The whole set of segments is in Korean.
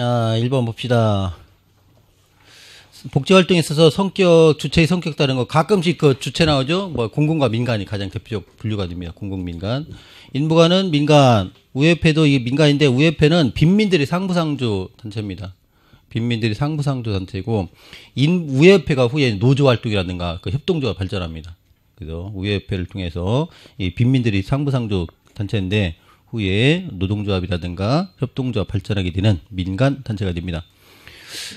아, 1번 봅시다. 복지 활동에 있어서 성격 주체의 성격 다른 거 가끔씩 그 주체 나오죠. 뭐 공공과 민간이 가장 대표적 분류가 됩니다. 공공 민간. 인부가은 민간. 우회패도 이게 민간인데 우회패는 빈민들이 상부상조 단체입니다. 빈민들이 상부상조 단체고 인 우회패가 후에 노조 활동이라든가 그 협동조가 발전합니다. 그래서 우회패를 통해서 이 빈민들이 상부상조 단체인데 후에 노동조합이라든가 협동조합 발전하게 되는 민간 단체가 됩니다.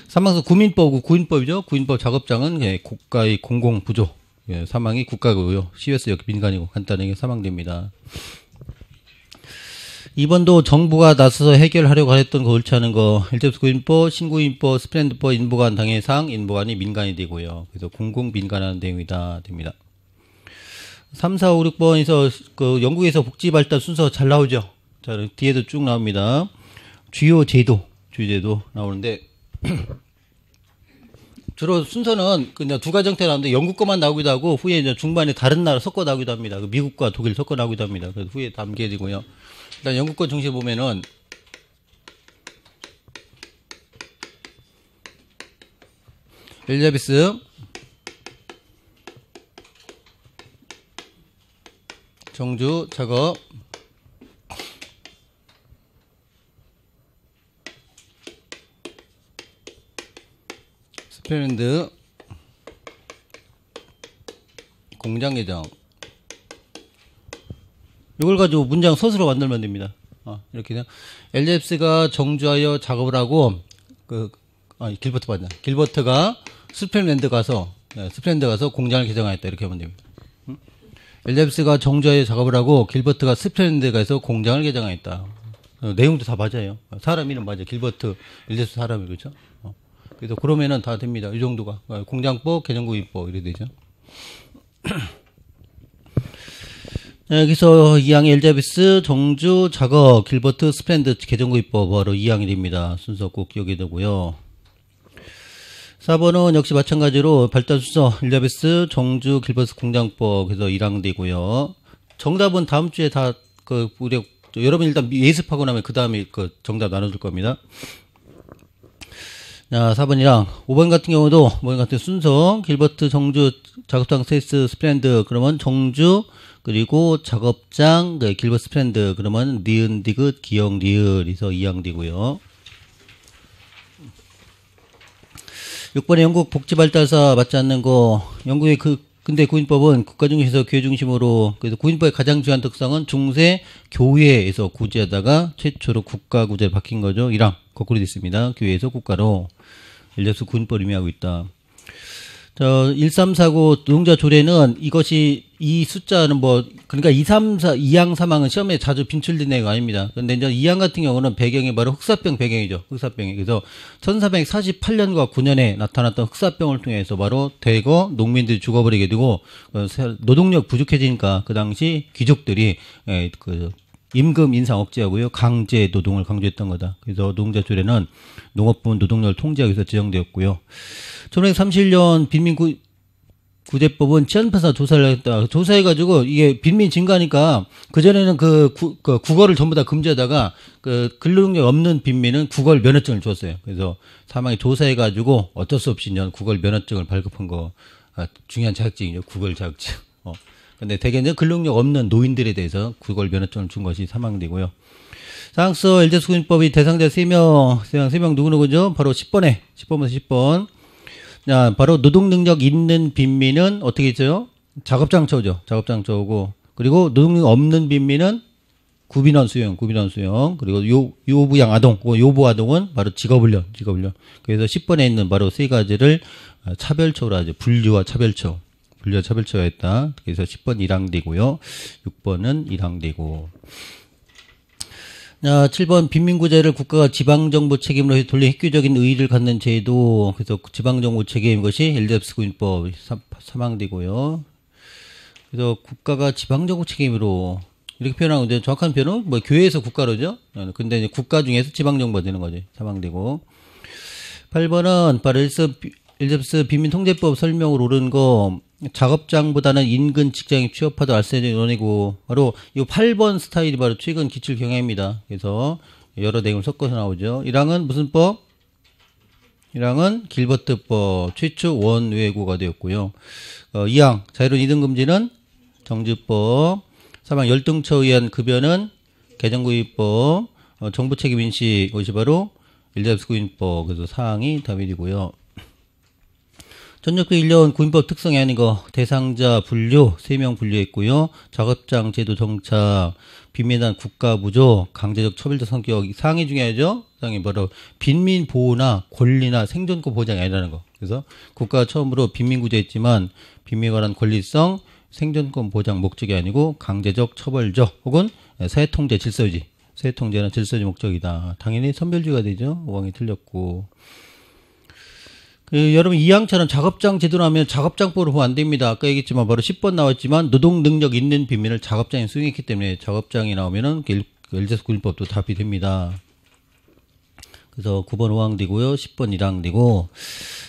사망수 구민법, 구인법이죠. 구인법 작업장은 예, 국가의 공공부조, 예, 사망이 국가고요. CS역 민간이고 간단하게 사망됩니다. 이번도 정부가 나서서 해결하려고 했던 거 옳지 않은 거일제부 구인법, 신구인법, 스프랜드법, 인보관 당해상, 인보관이 민간이 되고요. 그래서 공공민간화는 내용이다 됩니다. 3, 4, 5, 6번에서 그 영국에서 복지 발달 순서 잘 나오죠. 자, 뒤에도 쭉 나옵니다. 주요 제도, 주요 제도 나오는데 주로 순서는 그냥 두 가지 형태로 나오는데 영국 거만 나오기도 하고 후에 이제 중반에 다른 나라 섞어 나오기도 합니다. 그 미국과 독일 섞어 나오기도 합니다. 그래서 후에 담게 되고요. 일단 영국 권 중심 에 보면은 엘리자베스 정주 작업 스페랜드 공장 예정 이걸 가지고 문장 서술로 만들면 됩니다. 어, 이렇게 그냥 엘리프스가 정주하여 작업을 하고 그 아니, 길버트 맞나 길버트가 스프랜드 가서 네, 스프랜드 가서 공장을 개정하였다 이렇게 하면 됩니다. 응? 음. 엘랩스가 정자의 작업을 하고 길버트가 스페인데 가서 공장을 개장했다. 어, 내용도 다 맞아요. 사람 이름 맞아요. 길버트, 엘랩스 사람이 그죠? 어. 그래서 그러면은 다 됩니다. 이 정도가 어, 공장법, 개정구입법 이래 되죠. 네, 여기서 이항엘자비스 정주 작업 길버트 스프랜드 개정구입법 바로 이항이 됩니다. 순서 꼭기억이되고요 4번은 역시 마찬가지로 발달 순서 일자베스 정주 길버스 공장법 에서 1항되고요. 정답은 다음 주에 다그 우리 여러분 일단 예습하고 나면 그 다음에 그 정답 나눠줄 겁니다. 자, 4번이랑 5번 같은 경우도 5번 같은 순서 길버트 정주 작업장 세이스 스프랜드 그러면 정주 그리고 작업장 그길버스 스프랜드 그러면 니은 디귿 기영 리을이서 이항 디고요. 6번에 영국 복지발달사 맞지 않는 거 영국의 그 근데 구인법은 국가 중심에서 교회 중심으로 그래서 구인법의 가장 중요한 특성은 중세 교회에서 구제하다가 최초로 국가 구제를 바뀐 거죠. 이랑 거꾸로 됐습니다. 교회에서 국가로 일력수 구인법 의미하고 있다. 저1349 노동자 조례는 이것이 이 숫자는 뭐 그러니까 2, 3, 4, 2항, 사망은 시험에 자주 빈출된 내용 아닙니다. 그런데 이제 2항 같은 경우는 배경이 바로 흑사병 배경이죠. 흑사병이. 그래서 1448년과 9년에 나타났던 흑사병을 통해서 바로 대거 농민들이 죽어버리게 되고 어, 노동력 부족해지니까 그 당시 귀족들이 예, 그 임금 인상 억제하고요. 강제 노동을 강조했던 거다. 그래서 농자조에는농업부 노동력을 통제하기 위해서 지정되었고요 1931년 빈민구 구제법은 치안판사 조사를 했다. 조사해가지고 이게 빈민 증가니까 그전에는 그, 그 국어를 전부 다 금지하다가 그 근로능력 없는 빈민은 국어 면허증을 줬어요. 그래서 사망에 조사해가지고 어쩔 수 없이 이제 국어 면허증을 발급한 거 아, 중요한 자격증이죠. 국어 자격증. 어. 근데 대개 이제 근로능력 없는 노인들에 대해서 국어 면허증을 준 것이 사망되고요. 사항서 엘제수군법이 대상자 세명세명 3명, 3명 누구누구죠? 바로 10번에, 10번부터 10번. 자, 아, 바로 노동 능력 있는 빈민은 어떻게 있어요? 작업장처죠작업장처고 그리고 노동 능력 없는 빈민은 구비원 수용, 구비원 수용, 그리고 요, 요부양 아동, 요부 아동은 바로 직업훈련, 직업훈련. 그래서 10번에 있는 바로 세 가지를 아, 차별처로 하죠. 분류와 차별처. 분류와 차별처가 있다. 그래서 10번 1항대고요 6번은 1항대고 어, 아, 7번 빈민구제를 국가가 지방정부 책임으로 해서 돌려 획기적인 의의를 갖는 제도 그래서 지방정부 책임 인 것이 엘리압스 군법 사망되고요. 그래서 국가가 지방정부 책임으로 이렇게 표현하는데 정확한 표현은 뭐 교회에서 국가로죠. 아, 근데 이제 국가 중에서 지방정부가 되는 거죠. 사망되고. 8번은 바로 엘스, 엘리압스 빈민통제법 설명으로 오른 거 작업장보다는 인근 직장에 취업하다 알선된 연원이고 바로 이 8번 스타일이 바로 최근 기출 경향입니다. 그래서 여러 내용 섞어서 나오죠. 1항은 무슨 법? 1항은 길버트법 최초 원외고가 되었고요. 어, 이항 자유로운 이등금지는 정지법 사망 열등처 의한 급여는 개정구입법 어, 정부 책임 인식 이것이 바로 일자수급인법 그래서 사항이 답이 되고요. 전역비 1년 군법 특성이 아닌 거 대상자 분류 3명 분류했고요. 작업장 제도 정착, 빈민단 국가 부조, 강제적 처벌적 성격 상이 중요하죠. 상이 바로 빈민 보호나 권리나 생존권 보장이 아니라는 거. 그래서 국가가 처음으로 빈민 구제했지만 빈민 관한 권리성, 생존권 보장 목적이 아니고 강제적 처벌적 혹은 사회통제 질서유지, 사회통제는 질서유지 목적이다. 당연히 선별주의가 되죠. 왕이 틀렸고. 예, 여러분 이항처럼 작업장 제도라면 작업장법으로 보면 안 됩니다. 아까 얘기했지만 바로 10번 나왔지만 노동 능력 있는 빈민을 작업장에 수용했기 때문에 작업장이 나오면은 그 그 열제수 군법도 답이 됩니다. 그래서 9번 5항되고요. 10번 1항되고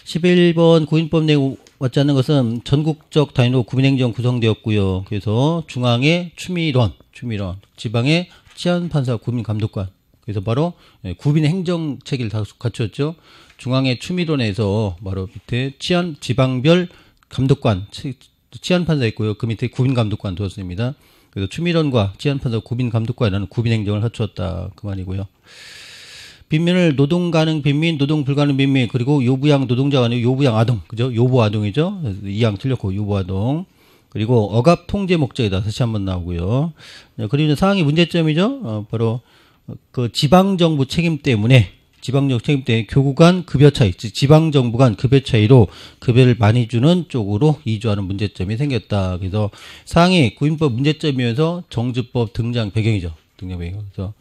11번 구인법 내용 맞지 않는 것은 전국적 단위로 구민행정 구성되었고요. 그래서 중앙의 추미론, 추미론, 지방의 치안판사 구민감독관 그래서 바로 예, 구빈 행정 체계를 다 갖췄죠. 중앙의 추미론에서 바로 밑에 치안 지방별 감독관 치안 판사 있고요. 그 밑에 구빈 감독관 두었습니다. 그래서 추미론과 치안 판사 구빈 감독관이라는 구빈 행정을 갖추었다 그 말이고요. 빈민을 노동 가능 빈민, 노동 불가능 빈민, 그리고 요부양 노동자가 아니고 요부양 아동, 그죠? 요부 아동이죠? 이 양 틀렸고 요부 아동. 그리고 억압 통제 목적이다. 다시 한번 나오고요. 네, 그리고 사항의 문제점이죠. 어, 바로 그 지방 정부 책임 때문에 지방정부 책임 때문에 교구 간 급여 차이, 즉 지방 정부 간 급여 차이로 급여를 많이 주는 쪽으로 이주하는 문제점이 생겼다. 그래서 상위 구인법 문제점이면서 정주법 등장 배경이죠. 등장 배경. 그래서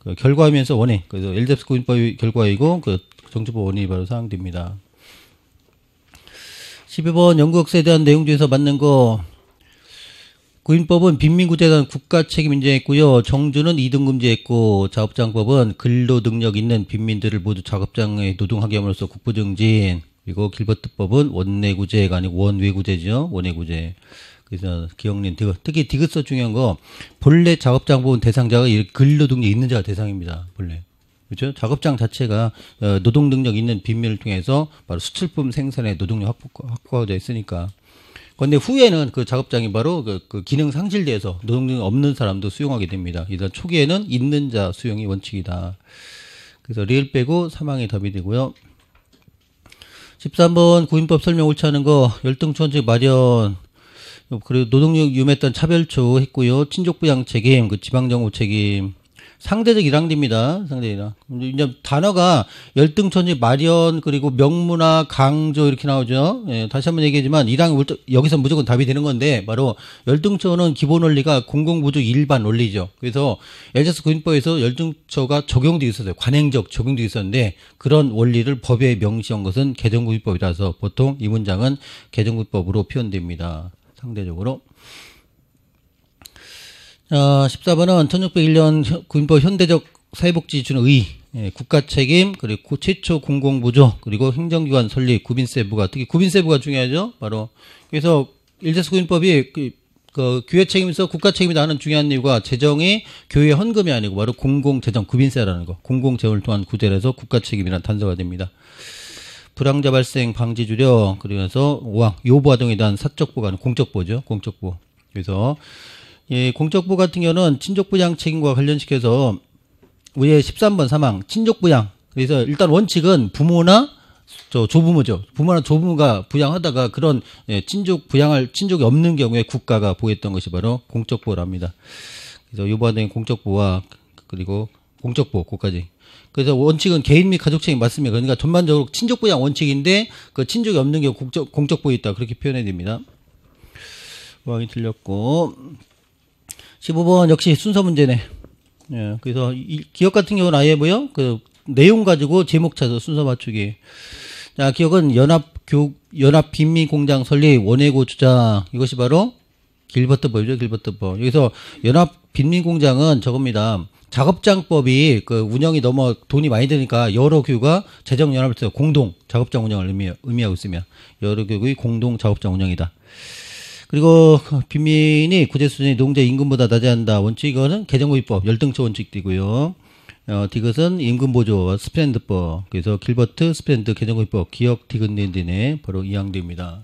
그 결과면서 원인. 그래서 엘데스 구인법의 결과이고 그 정주법 원인이 바로 사항됩니다. 12번 연구역사에 대한 내용 중에서 맞는 거 구인법은 빈민구제단 국가 책임 인정했고요. 정주는 이등금지했고 작업장법은 근로 능력 있는 빈민들을 모두 작업장에 노동하게 함으로써 국부정진 그리고 길버트법은 원내구제가 아니고 원외구제죠. 원외구제. 그래서 기억님 특히 디귿서 중요한 거 본래 작업장법은 대상자가 근로 능력 있는 자가 대상입니다. 본래. 그렇죠? 작업장 자체가 어, 노동 능력 있는 빈민을 통해서 바로 수출품 생산에 노동력 확보, 확보가 되어 있으니까 근데 후에는 그 작업장이 바로 그, 그 기능 상실돼서 노동력이 없는 사람도 수용하게 됩니다. 일단 초기에는 있는 자 수용이 원칙이다. 그래서 리을 빼고 사망이 답이 되고요. 13번 구인법 설명 옳지 않은 거 열등촌직 마련 그리고 노동력 유매했던 차별초 했고요. 친족부양 책임, 그 지방정부 책임, 상대적 일항입니다 상대 일항. 이제 단어가 열등천지 마련 그리고 명문화 강조 이렇게 나오죠. 예, 다시 한번 얘기하지만 일항 여기서 무조건 답이 되는 건데 바로 열등처은 기본 원리가 공공부조 일반 원리죠. 그래서 엘자스 군법에서 열등처가 적용돼 있었어요. 관행적 적용돼 있었는데 그런 원리를 법에 명시한 것은 개정구입법이라서 보통 이 문장은 개정구법으로 표현됩니다. 상대적으로. 어, 14번은 1601년 군법 현대적 사회복지 준의 예, 국가 책임 그리고 최초 공공부조 그리고 행정기관 설립 구민세부가 특히 구민세부가 중요하죠 바로 그래서 일제수 군법이 그, 그 교회 책임에서 국가 책임이다 하는 중요한 이유가 재정이 교회 헌금이 아니고 바로 공공재정 구민세라는거 공공재원을 통한 구제라서 국가 책임이라는 단서가 됩니다 불황자 발생 방지 주력 그러면서 우왕, 요부 아동에 대한 사적 보호는 공적 보호죠 공적 보호 그래서 예, 공적부 같은 경우는 친족부양 책임과 관련시켜서 위에 13번 사망 친족부양 그래서 일단 원칙은 부모나 저 조부모죠. 부모나 조부모가 부양하다가 그런 예, 친족 부양할 친족이 없는 경우에 국가가 보였던 것이 바로 공적보랍니다. 그래서 요번에 공적보와 그리고 공적보 고까지 그래서 원칙은 개인 및 가족 책임 맞습니다. 그러니까 전반적으로 친족 부양 원칙인데 그 친족이 없는 경우 공적 공적보 있다 그렇게 표현해 됩니다. 왕이 틀렸고 15번 역시 순서 문제네. 예, 그래서 이, 기억 같은 경우는 아예 뭐요? 그 내용 가지고 제목 찾아 서 순서 맞추기. 자, 기억은 연합 교 연합 빈민 공장 설립 원예고 주장 이것이 바로 길버트법이죠, 길버트법. 여기서 연합 빈민 공장은 저겁니다. 작업장법이 그 운영이 너무 돈이 많이 드니까 여러 교가 재정 연합에서 공동 작업장 운영을 의미, 의미하고 있으며 여러 교의 공동 작업장 운영이다. 그리고 빈민이 구제수준이 노동자 임금보다 낮아야 한다. 원칙 이거는 개정구입법 열등초 원칙이고요. 어, 디귿은 임금보조 스프랜드법 그래서 길버트 스프랜드 개정구입법 기억 디귿 린딘에 바로 이항됩니다.